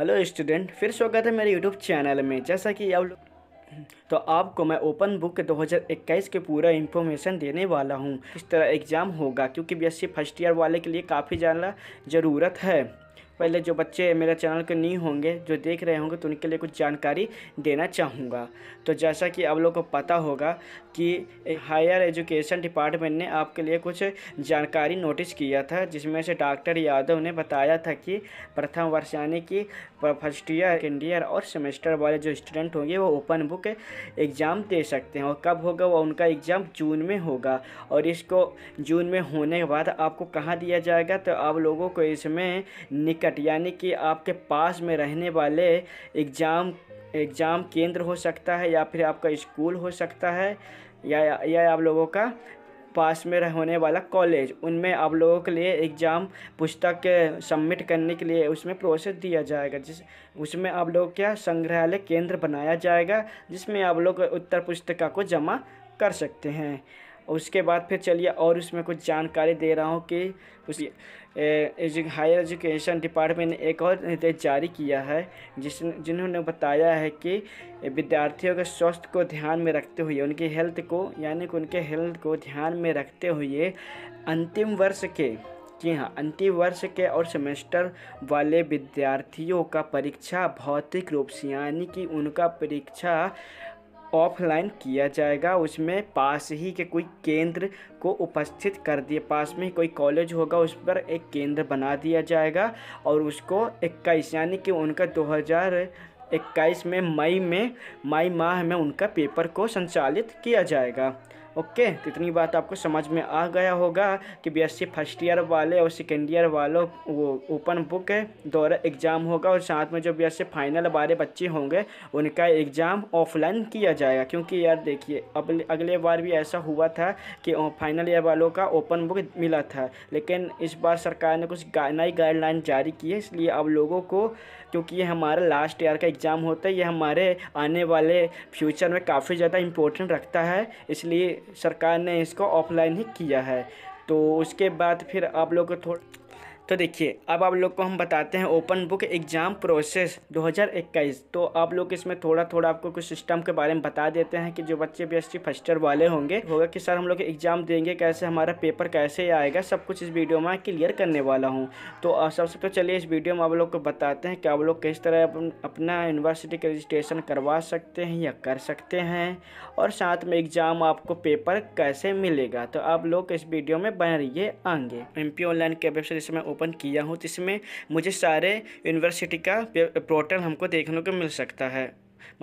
hello student फिर स्वागत है मेरे यूट्यूब चैनल में जैसा कि आप लोग तो आपको मैं ओपन बुक 2021 के पूरा इन्फॉर्मेशन देने वाला हूँ इस तरह एग्ज़ाम होगा क्योंकि बीएससी फर्स्ट ईयर वाले के लिए काफ़ी ज़्यादा ज़रूरत है पहले जो बच्चे मेरे चैनल के नहीं होंगे जो देख रहे होंगे तो उनके लिए कुछ जानकारी देना चाहूँगा तो जैसा कि आप लोग को पता होगा कि हायर एजुकेशन डिपार्टमेंट ने आपके लिए कुछ जानकारी नोटिस किया था जिसमें से डॉक्टर यादव ने बताया था कि प्रथम वर्ष यानी कि फर्स्ट ईयर सेकेंड ईयर और सेमेस्टर वाले जो स्टूडेंट होंगे वो ओपन बुक एग्ज़ाम दे सकते हैं और कब होगा वो उनका एग्ज़ाम जून में होगा और इसको जून में होने के बाद आपको कहाँ दिया जाएगा तो आप लोगों को इसमें निकट टिकट यानी कि आपके पास में रहने वाले एग्ज़ाम एग्ज़ाम केंद्र हो सकता है या फिर आपका स्कूल हो सकता है या या आप लोगों का पास में होने वाला कॉलेज उनमें आप लोगों के लिए एग्ज़ाम पुस्तक सबमिट करने के लिए उसमें प्रोसेस दिया जाएगा जिस उसमें आप लोग क्या संग्रहालय केंद्र बनाया जाएगा जिसमें आप लोग उत्तर पुस्तिका को जमा कर सकते हैं और उसके बाद फिर चलिए और उसमें कुछ जानकारी दे रहा हूँ कि उस एजु, हायर एजुकेशन डिपार्टमेंट ने एक और निर्देश जारी किया है जिस जिन्होंने बताया है कि विद्यार्थियों के स्वास्थ्य को ध्यान में रखते हुए उनकी हेल्थ को यानी कि उनके हेल्थ को ध्यान में रखते हुए अंतिम वर्ष के जी हाँ अंतिम वर्ष के और सेमेस्टर वाले विद्यार्थियों का परीक्षा भौतिक रूप से यानी कि उनका परीक्षा ऑफलाइन किया जाएगा उसमें पास ही के कोई केंद्र को उपस्थित कर दिए पास में ही कोई कॉलेज होगा उस पर एक केंद्र बना दिया जाएगा और उसको इक्कीस यानी कि उनका 2021 में मई में मई माह में उनका पेपर को संचालित किया जाएगा ओके कितनी तो बात आपको समझ में आ गया होगा कि बीएससी फर्स्ट ईयर वाले और सेकेंड ईयर वालों वो ओपन बुक है दौरा एग्ज़ाम होगा और साथ में जो बीएससी फाइनल वाले बच्चे होंगे उनका एग्ज़ाम ऑफलाइन किया जाएगा क्योंकि यार देखिए अब अगले बार भी ऐसा हुआ था कि फाइनल ईयर वालों का ओपन बुक मिला था लेकिन इस बार सरकार ने कुछ नई गाइडलाइन जारी की है इसलिए अब लोगों को क्योंकि ये हमारा लास्ट ईयर का एग्ज़ाम होता है ये हमारे आने वाले फ्यूचर में काफ़ी ज़्यादा इम्पोर्टेंट रखता है इसलिए सरकार ने इसको ऑफलाइन ही किया है तो उसके बाद फिर आप लोग थोड़ा तो देखिए अब आप लोग को हम बताते हैं ओपन बुक एग्ज़ाम प्रोसेस 2021 तो आप लोग इसमें थोड़ा थोड़ा आपको कुछ सिस्टम के बारे में बता देते हैं कि जो बच्चे बी एस फर्स्ट ईयर वाले होंगे होगा कि सर हम लोग एग्ज़ाम देंगे कैसे हमारा पेपर कैसे आएगा सब कुछ इस वीडियो में क्लियर करने वाला हूँ तो सबसे तो चलिए इस वीडियो में आप लोग को बताते हैं कि आप लोग किस तरह अपना यूनिवर्सिटी का रजिस्ट्रेशन करवा सकते हैं या कर सकते हैं और साथ में एग्ज़ाम आपको पेपर कैसे मिलेगा तो आप लोग इस वीडियो में बन रहिए आएंगे एम ऑनलाइन के वेबसाइट इसमें ओपन किया हूँ जिसमें मुझे सारे यूनिवर्सिटी का पोर्टल हमको देखने को मिल सकता है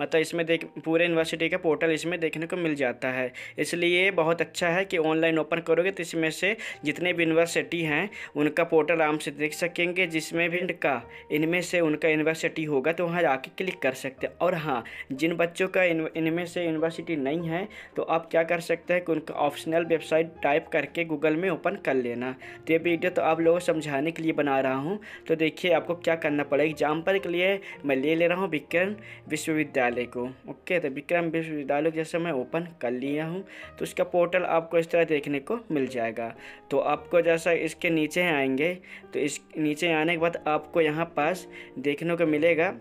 मतलब इसमें देख पूरे यूनिवर्सिटी का पोर्टल इसमें देखने को मिल जाता है इसलिए बहुत अच्छा है कि ऑनलाइन ओपन करोगे तो इसमें से जितने भी यूनिवर्सिटी हैं उनका पोर्टल आराम से देख सकेंगे जिसमें भी इनका इनमें से उनका यूनिवर्सिटी होगा तो वहाँ जाके क्लिक कर सकते हैं और हाँ जिन बच्चों का इनमें से यूनिवर्सिटी नहीं है तो आप क्या कर सकते हैं कि उनका ऑप्शनल वेबसाइट टाइप करके गूगल में ओपन कर लेना तो ये वीडियो तो आप लोगों को समझाने के लिए बना रहा हूँ तो देखिए आपको क्या करना पड़ेगा एग्जाम्पल के लिए मैं ले ले रहा हूँ विज्ञान विश्वविद्यालय विश्वविद्यालय को ओके तो विक्रम विश्वविद्यालय जैसे मैं ओपन कर लिया हूँ तो उसका पोर्टल आपको इस तरह देखने को मिल जाएगा तो आपको जैसा इसके नीचे आएंगे तो इस नीचे आने के बाद आपको यहाँ पास देखने को मिलेगा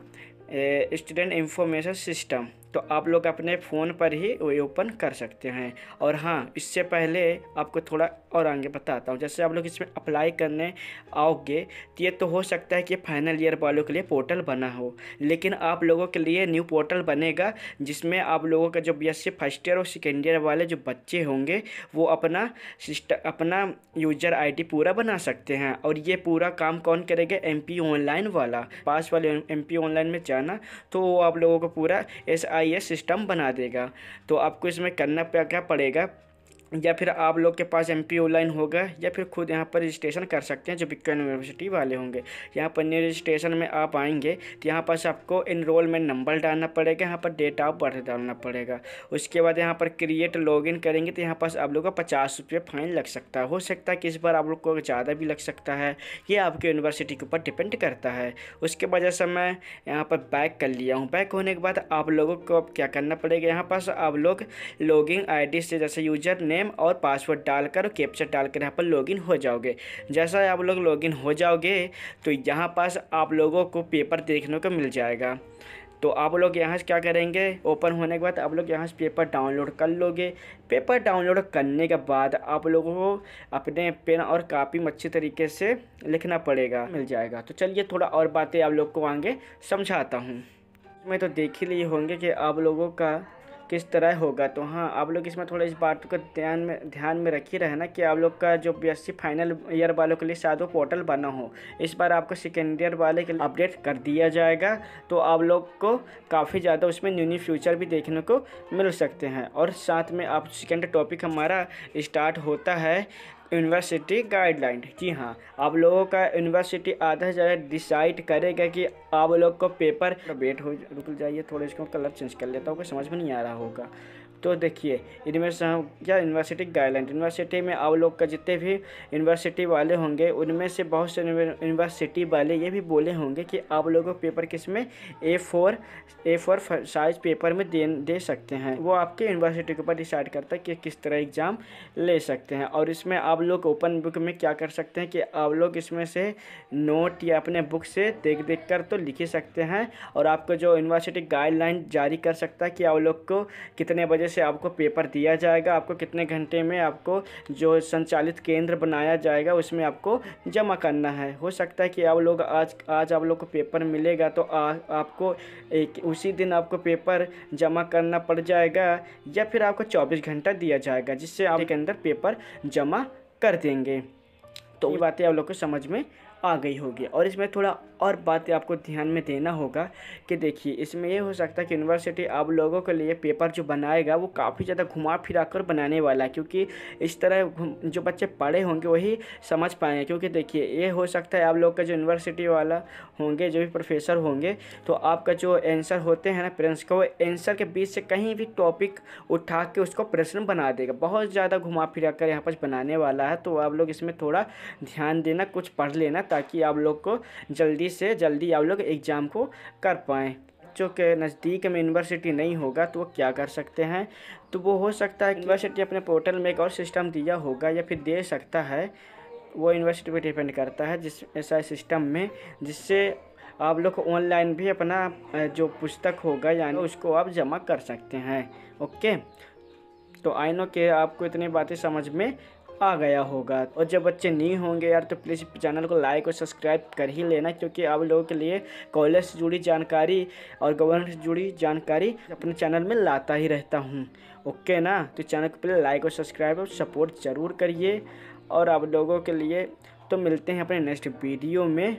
स्टूडेंट इंफॉर्मेशन सिस्टम तो आप लोग अपने फ़ोन पर ही वो ओपन कर सकते हैं और हाँ इससे पहले आपको थोड़ा और आगे बताता हूँ जैसे आप लोग इसमें अप्लाई करने आओगे तो ये तो हो सकता है कि फाइनल ईयर वालों के लिए पोर्टल बना हो लेकिन आप लोगों के लिए न्यू पोर्टल बनेगा जिसमें आप लोगों का जो बी एस फर्स्ट ईयर और सेकेंड ईयर वाले जो बच्चे होंगे वो अपना सिस्टम अपना यूजर आई पूरा बना सकते हैं और ये पूरा काम कौन करेगा एम ऑनलाइन वाला पास वाले एम ऑनलाइन में जाना तो वो आप लोगों को पूरा एस आई यह सिस्टम बना देगा तो आपको इसमें करना क्या पड़ेगा या फिर आप लोग के पास एम पी ऑनलाइन होगा या फिर खुद यहाँ पर रजिस्ट्रेशन कर सकते हैं जो बिक्का यूनिवर्सिटी वाले होंगे यहाँ पर न्यू रजिस्ट्रेशन में आप आएंगे तो यहाँ पास आपको इनरोलमेंट नंबर डालना पड़ेगा यहाँ पर डेट ऑफ बर्थ डालना पड़ेगा उसके बाद यहाँ पर क्रिएट लॉगिन करेंगे तो यहाँ पास आप लोग का पचास रुपये फाइन लग सकता है हो सकता है कि इस बार आप लोग को ज़्यादा भी लग सकता है ये आपके यूनिवर्सिटी के ऊपर डिपेंड करता है उसके बाद जैसे मैं यहाँ पर बैक कर लिया हूँ बैक होने के बाद आप लोगों को अब क्या करना पड़ेगा यहाँ पास आप लोग लॉगिन आई से जैसे यूजर ने नेम और पासवर्ड डालकर कैप्चर डालकर यहाँ पर लॉगिन हो जाओगे जैसा आप लोग लॉगिन हो जाओगे तो यहाँ पास आप लोगों को पेपर देखने को मिल जाएगा तो आप लोग यहाँ से क्या करेंगे ओपन होने के बाद आप लोग यहाँ से पेपर डाउनलोड कर लोगे पेपर डाउनलोड करने के बाद आप लोगों को अपने पेन और कापी में अच्छी तरीके से लिखना पड़ेगा मिल जाएगा तो चलिए थोड़ा और बातें आप लोग को आगे समझाता हूँ मैं तो देख ही लिए होंगे कि आप लोगों का किस तरह होगा तो हाँ आप लोग इसमें थोड़ा इस बात को ध्यान में ध्यान में रखिए रहना कि आप लोग का जो बीएससी फाइनल ईयर वालों के लिए शायद वो पोर्टल बना हो इस बार आपको सेकेंड ईयर वाले के लिए अपडेट कर दिया जाएगा तो आप लोग को काफ़ी ज़्यादा उसमें न्यू न्यू फ्यूचर भी देखने को मिल सकते हैं और साथ में आप सेकेंड टॉपिक हमारा स्टार्ट होता है यूनिवर्सिटी गाइडलाइन जी हाँ आप लोगों का यूनिवर्सिटी आधा ज़्यादा डिसाइड करेगा कि आप लोग को पेपर वेट हो रुक जाइए थोड़े इसको कलर चेंज कर लेता हूँ समझ में नहीं आ रहा होगा तो देखिए इनमें से हम क्या यूनिवर्सिटी गाइडलाइन यूनिवर्सिटी में आप लोग का जितने भी यूनिवर्सिटी वाले होंगे उनमें से बहुत से यूनिवर्सिटी वाले ये भी बोले होंगे कि आप लोगों को पेपर किस में A four A four size paper में दे दे सकते हैं वो आपके यूनिवर्सिटी के ऊपर डिसाइड करता है कि किस तरह एग्ज़ाम ले सकते हैं और इसमें आप लोग ओपन बुक में क्या कर सकते हैं कि आप लोग इसमें से नोट या अपने बुक से देख देख कर तो लिख ही सकते हैं और आपको जो यूनिवर्सिटी गाइडलाइन जारी कर सकता है कि आप लोग को कितने बजे से आपको पेपर दिया जाएगा आपको कितने घंटे में आपको जो संचालित केंद्र बनाया जाएगा उसमें आपको जमा करना है हो सकता है कि आप लोग आज आज आप लोग को पेपर मिलेगा तो आ, आपको एक उसी दिन आपको पेपर जमा करना पड़ जाएगा या फिर आपको चौबीस घंटा दिया जाएगा जिससे आप के अंदर पेपर जमा कर देंगे तो ये बातें आप लोग को समझ में आ गई होगी और इसमें थोड़ा और बात आपको ध्यान में देना होगा कि देखिए इसमें यह हो सकता है कि यूनिवर्सिटी आप लोगों के लिए पेपर जो बनाएगा वो काफ़ी ज़्यादा घुमा फिरा कर बनाने वाला है क्योंकि इस तरह जो बच्चे पढ़े होंगे वही समझ पाएंगे क्योंकि देखिए ये हो सकता है आप लोग का जो यूनिवर्सिटी वाला होंगे जो भी प्रोफेसर होंगे तो आपका जो एंसर होते हैं ना प्रिंस का वो एंसर के बीच से कहीं भी टॉपिक उठा के उसको प्रश्न बना देगा बहुत ज़्यादा घुमा फिरा कर यहाँ पर बनाने वाला है तो आप लोग इसमें थोड़ा ध्यान देना कुछ पढ़ लेना ताकि आप लोग को जल्दी जल्दी से जल्दी आप लोग एग्ज़ाम को कर पाएँ बच्चों के नज़दीक में यूनिवर्सिटी नहीं होगा तो वो क्या कर सकते हैं तो वो हो सकता है यूनिवर्सिटी अपने पोर्टल में एक और सिस्टम दिया होगा या फिर दे सकता है वो यूनिवर्सिटी पर डिपेंड करता है जिस ऐसा सिस्टम में जिससे आप लोग ऑनलाइन भी अपना जो पुस्तक होगा यानी उसको आप जमा कर सकते हैं ओके तो आई नो के आपको इतनी बातें समझ में आ गया होगा और जब बच्चे नहीं होंगे यार तो प्लीज़ चैनल को लाइक और सब्सक्राइब कर ही लेना क्योंकि आप लोगों के लिए कॉलेज से जुड़ी जानकारी और गवर्नमेंट से जुड़ी जानकारी अपने चैनल में लाता ही रहता हूँ ओके ना तो चैनल को पहले लाइक और सब्सक्राइब और सपोर्ट ज़रूर करिए और आप लोगों के लिए तो मिलते हैं अपने नेक्स्ट वीडियो में